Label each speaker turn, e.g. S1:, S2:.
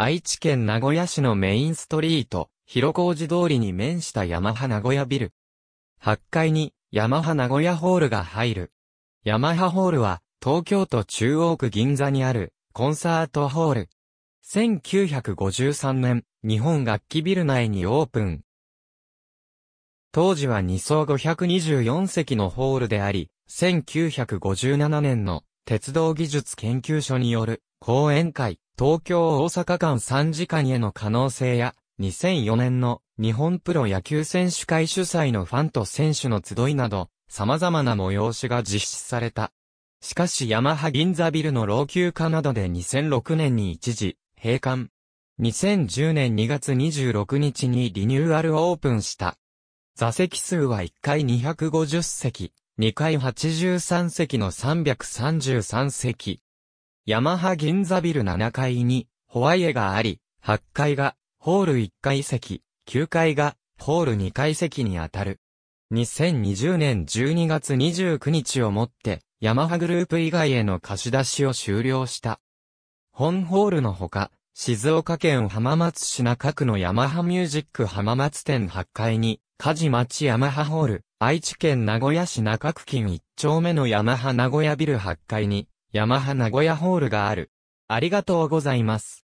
S1: 愛知県名古屋市のメインストリート、広小路通りに面したヤマハ名古屋ビル。8階にヤマハ名古屋ホールが入る。ヤマハホールは東京都中央区銀座にあるコンサートホール。1953年、日本楽器ビル内にオープン。当時は2層524席のホールであり、1957年の鉄道技術研究所による講演会、東京大阪間3時間への可能性や、2004年の日本プロ野球選手会主催のファンと選手の集いなど、様々な催しが実施された。しかしヤマハ銀座ビルの老朽化などで2006年に一時、閉館。2010年2月26日にリニューアルオープンした。座席数は1階250席、2階83席の333席、ヤマハ銀座ビル7階に、ホワイエがあり、8階が、ホール1階席、9階が、ホール2階席にあたる。2020年12月29日をもって、ヤマハグループ以外への貸し出しを終了した。本ホールのほか、静岡県浜松市中区のヤマハミュージック浜松店8階に、火事町ヤマハホール、愛知県名古屋市中区近1丁目のヤマハ名古屋ビル8階に、ヤマハ名古屋ホールがある。ありがとうございます。